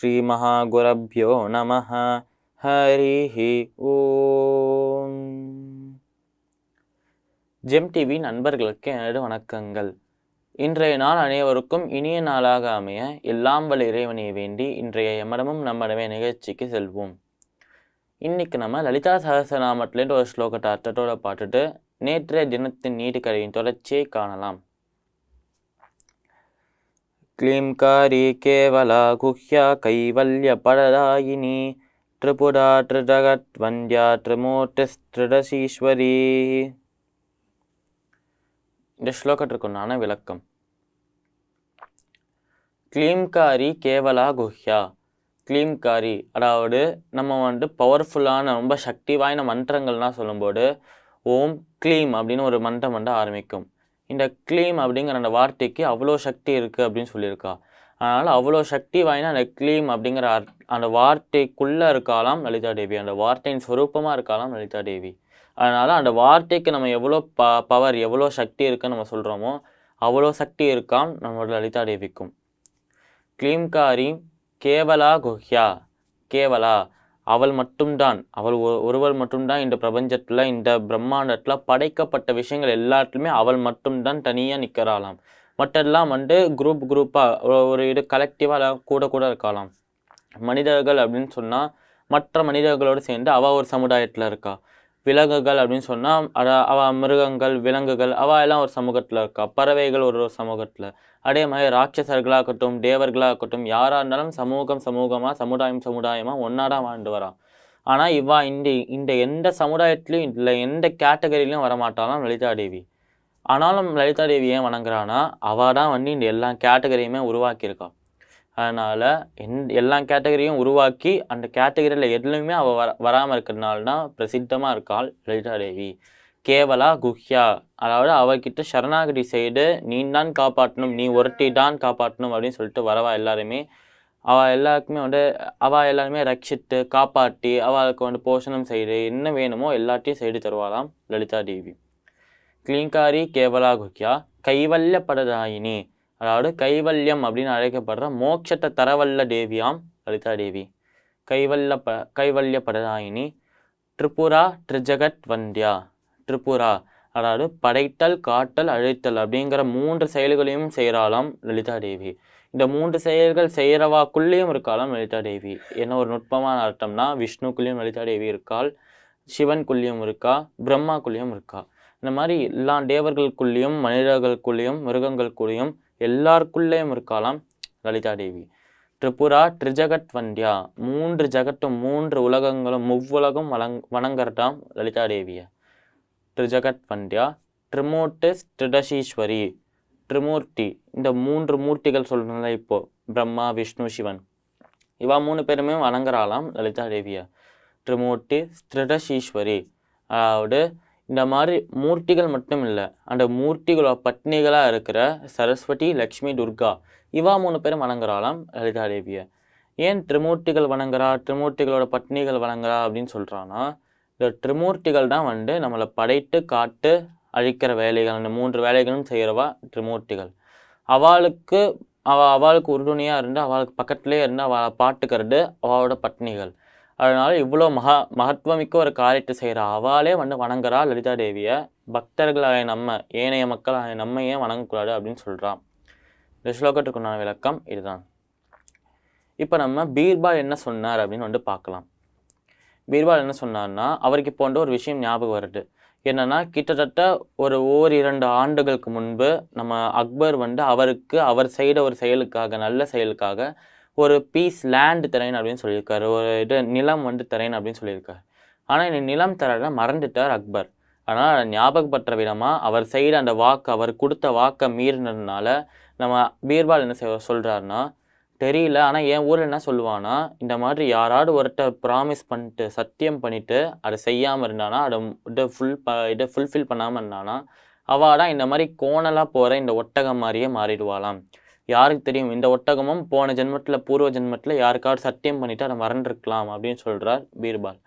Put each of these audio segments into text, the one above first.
श्रीमहागुरभ्यो நம ஹரிஹ ஓம் GeM TV நண்பர்களுக்கு எனது வணக்கங்கள் இன்றைய நாள் அனைவருக்கும் இனிய நாளாக அமைய எல்லாம் வல்ல இறைவனை வேண்டி இன்றைய எம்மடமும் நம்மடமே நிகழ்ச்சிக்கு செல்வோம் இன்றைக்கு நம்ம லலிதா சகசநாமத்துலேருந்து ஒரு ஸ்லோகத்தை அர்த்தத்தோடு பார்த்துட்டு நேற்றைய தினத்தின் நீட்டு தொடர்ச்சியை காணலாம் கேவலா குஹ்யா கைவல்ய गुह्या திரிபுரா திருஜகத் வந்தியா त्रिमूर्तिस्त्रिदशीश्वरी இந்த ஸ்லோகத்திற்குண்டான விளக்கம் கிளீம்காரி கேவலா குஹ்யா கிளீம்காரி அதாவது நம்ம வந்துட்டு பவர்ஃபுல்லான ரொம்ப சக்தி வாய்ந்த மந்திரங்கள்லாம் சொல்லும்போது ஓம் கிளீம் அப்படின்னு ஒரு மந்திரம் வந்து ஆரம்பிக்கும் இந்த க்ளீம் அப்படிங்கிற அந்த வார்த்தைக்கு அவ்வளோ சக்தி இருக்குது அப்படின்னு சொல்லியிருக்கா அதனால் அவ்வளோ சக்தி வாய்ந்த அந்த க்ளீம் அப்படிங்கிற அந்த வார்த்தைக்குள்ளே இருக்காலாம் லலிதா தேவி அந்த வார்த்தையின் சுரூப்பமாக இருக்காலாம் லலிதா தேவி அதனால் அந்த வார்த்தைக்கு நம்ம எவ்வளோ ப பவர் எவ்வளோ சக்தி இருக்குன்னு நம்ம சொல்கிறோமோ அவ்வளோ சக்தி இருக்காம் நம்மளோட லலிதா தேவிக்கும் க்ளீம்காரி கேவலா குஹ்யா கேவலா அவள் மட்டும்தான் அவள் ஒருவள் மட்டும்தான் இந்த பிரபஞ்சத்தில் இந்த பிரம்மாண்டத்தில் படைக்கப்பட்ட விஷயங்கள் எல்லாத்துலையுமே அவள் மட்டும்தான் தனியாக நிற்கிறாளாம் மற்றெல்லாம் வந்து குரூப் குரூப்பாக ஒரு இது கலெக்டிவாக கூட கூட இருக்கலாம் மனிதர்கள் அப்படின்னு சொன்னால் மற்ற மனிதர்களோடு சேர்ந்து அவள் ஒரு சமுதாயத்தில் இருக்கா விலங்குகள் அப்படின்னு சொன்னால் அவ மிருகங்கள் விலங்குகள் அவ எல்லாம் ஒரு சமூகத்தில் இருக்கா பறவைகள் ஒரு ஒரு சமூகத்தில் அதே மாதிரி ராட்சசர்களாகட்டும் தேவர்களாகட்டும் யாராக இருந்தாலும் சமூகம் சமூகமாக சமுதாயம் சமுதாயமாக ஒன்றாடா வாழ்ந்து வரான் ஆனால் இவ்வா இந்த இந்த எந்த சமுதாயத்துலையும் இல்லை எந்த கேட்டகரியிலையும் வரமாட்டாலும் லலிதா தேவி ஆனாலும் லலிதா தேவி ஏன் வணங்குறான்னா அவள் தான் வந்து இந்த எல்லா கேட்டகரியுமே உருவாக்கியிருக்காள் அதனால் எந் எல்லா கேட்டகரியும் உருவாக்கி அந்த கேட்டகரியில் எதுலையுமே அவள் வர வராமல் இருக்கிறதுனால தான் பிரசித்தமாக இருக்காள் லலிதா தேவி கேவலா குஹ்யா அதாவது அவர்கிட்ட சரணாகதி செய்து நீ தான் காப்பாற்றணும் நீ ஒருத்தி தான் காப்பாற்றணும் அப்படின்னு சொல்லிட்டு வரவா எல்லாருமே அவள் எல்லாருக்குமே வந்து அவள் எல்லாருமே ரட்சித்து காப்பாற்றி அவளுக்கு வந்து போஷணம் செய்து என்ன வேணுமோ எல்லாத்தையும் செய்து தருவாராம் லலிதா தேவி கிளீங்காரி கேவலா குஹ்யா கைவல்ய படதாயினி அதாவது கைவல்யம் அப்படின்னு அழைக்கப்படுற மோட்சத்தை தரவல்ல தேவியாம் லலிதா தேவி கைவல்ல ப கைவல்ய படதாயினி திரிபுரா திரிஜகத் வந்தியா திரிபுரா அதாவது படைத்தல் காட்டல் அழைத்தல் அப்படிங்கிற மூன்று செயல்களையும் செய்கிறாளாம் லலிதா தேவி இந்த மூன்று செயல்கள் செய்கிறவாக்குள்ளேயும் இருக்காளாம் லலிதா தேவி என்ன ஒரு நுட்பமான அர்த்தம்னா விஷ்ணுக்குள்ளேயும் லலிதா தேவி இருக்காள் சிவன்குள்ளேயும் இருக்கா பிரம்மாக்குள்ளேயும் இருக்கா இந்த மாதிரி எல்லா தேவர்களுக்குள்ளேயும் மனிதர்களுக்குள்ளேயும் மிருகங்களுக்குள்ளேயும் எல்லாருக்குள்ளேயும் இருக்காளாம் லலிதா தேவி திரிபுரா ட்ரிஜகட் வண்டியா மூன்று ஜகட்டும் மூன்று உலகங்களும் முவ்வுலகும் வணங் வணங்குறதாம் லலிதா தேவியை ட்ரிஜகட் வந்தியா ட்ரிமோட்டிஸ் ட்ரிடசீஸ்வரி ட்ரிமூர்த்தி இந்த மூன்று மூர்த்திகள் சொல்கிறோம்ல இப்போது பிரம்மா விஷ்ணு சிவன் இவா மூணு பேருமே வணங்குறாளாம் லலிதா தேவியை ட்ரிமூர்த்தி ஸ்திரிடசீஸ்வரி அதாவது இந்த மாதிரி மூர்த்திகள் மட்டும் இல்லை அந்த மூர்த்திகளோட பட்னிகளாக இருக்கிற சரஸ்வதி லக்ஷ்மி துர்கா இவா மூணு பேரும் வணங்குறாளாம் லலிதா தேவியை ஏன் திருமூர்த்திகள் வணங்குறா திருமூர்த்திகளோட பட்னிகள் வணங்குறா அப்படின்னு சொல்கிறான்னா இந்த திரிமூர்த்திகள் தான் வந்து நம்மளை படைத்து காட்டு அழிக்கிற வேலைகள் அந்த மூன்று வேலைகளும் செய்கிறவா திருமூர்த்திகள் அவளுக்கு அவள் அவளுக்கு உறுதுணையாக இருந்து அவளுக்கு பக்கத்துலேயே இருந்து அவளை பாட்டுக்கிறது அவளோட பட்னிகள் அதனால் இவ்வளோ மகா மகத்துவமிக்க ஒரு காரியத்தை செய்கிற அவளே வந்து வணங்குறா லலிதா தேவியை பக்தர்களாய நம்ம ஏனைய மக்களாகிய நம்ம ஏன் வணங்கக்கூடாது அப்படின்னு சொல்கிறான் இந்த ஸ்லோகத்துக்குண்டான விளக்கம் இதுதான் இப்போ நம்ம பீர்பால் என்ன சொன்னார் அப்படின்னு வந்து பார்க்கலாம் பீர்பால் என்ன சொன்னார்னா அவருக்கு போன்ற ஒரு விஷயம் ஞாபகம் வருது என்னென்னா கிட்டத்தட்ட ஒரு ஓர் இரண்டு ஆண்டுகளுக்கு முன்பு நம்ம அக்பர் வந்து அவருக்கு அவர் செய்த ஒரு செயலுக்காக நல்ல செயலுக்காக ஒரு பீஸ் லேண்டு தரேன் அப்படின்னு சொல்லியிருக்காரு ஒரு இது நிலம் வந்து தரேன் அப்படின்னு சொல்லியிருக்காரு ஆனால் இந்த நிலம் தரலாம் மறந்துட்டார் அக்பர் ஆனால் ஞாபகப்படுற விதமாக அவர் செய்கிற அந்த வாக்கு அவர் கொடுத்த வாக்கை மீறினதுனால நம்ம பீர்பால் என்ன செய் சொல்கிறாருன்னா தெரியல ஆனால் என் ஊரில் என்ன சொல்லுவான்னா இந்த மாதிரி யாராவது ஒருத்தர் ப்ராமிஸ் பண்ணிட்டு சத்தியம் பண்ணிவிட்டு அதை செய்யாமல் இருந்தானா அதை இதை ஃபுல் ப இதை ஃபுல்ஃபில் பண்ணாமல் இருந்தானா அவள் தான் இந்த மாதிரி கோணலாக போகிற இந்த ஒட்டகம் மாதிரியே மாறிடுவாளாம் யாருக்கு தெரியும் இந்த ஒட்டகமும் போன ஜென்மத்தில் பூர்வ ஜென்மத்தில் யாருக்காவது சத்தியம் பண்ணிவிட்டு அதை மறந்துருக்கலாம் அப்படின்னு சொல்கிறார் பீர்பால்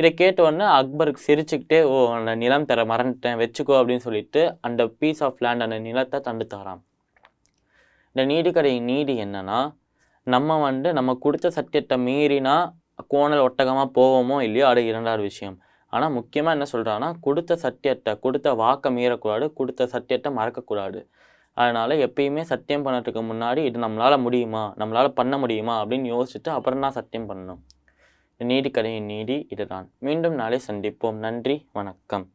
இதை கேட்டவுடனே அக்பருக்கு சிரிச்சுக்கிட்டே ஓ அந்த நிலம் தர மறந்துட்டேன் வச்சுக்கோ அப்படின்னு சொல்லிட்டு அந்த பீஸ் ஆஃப் லேண்ட் அந்த நிலத்தை தண்டு தரான் இந்த நீதிக்கடை நீதி என்னென்னா நம்ம வந்து நம்ம கொடுத்த சத்தியத்தை மீறினா கோணல் ஒட்டகமாக போவோமோ இல்லையோ அது இரண்டாவது விஷயம் ஆனால் முக்கியமாக என்ன சொல்கிறான்னா கொடுத்த சத்தியத்தை கொடுத்த வாக்கை மீறக்கூடாது கொடுத்த சத்தியத்தை மறக்கக்கூடாது அதனால் எப்பயுமே சத்தியம் பண்ணுறதுக்கு முன்னாடி இது நம்மளால் முடியுமா நம்மளால் பண்ண முடியுமா அப்படின்னு யோசிச்சுட்டு அப்புறம் தான் சத்தியம் பண்ணணும் நீடி கதையின் நீதி இதுதான் மீண்டும் நாளை சந்திப்போம் நன்றி வணக்கம்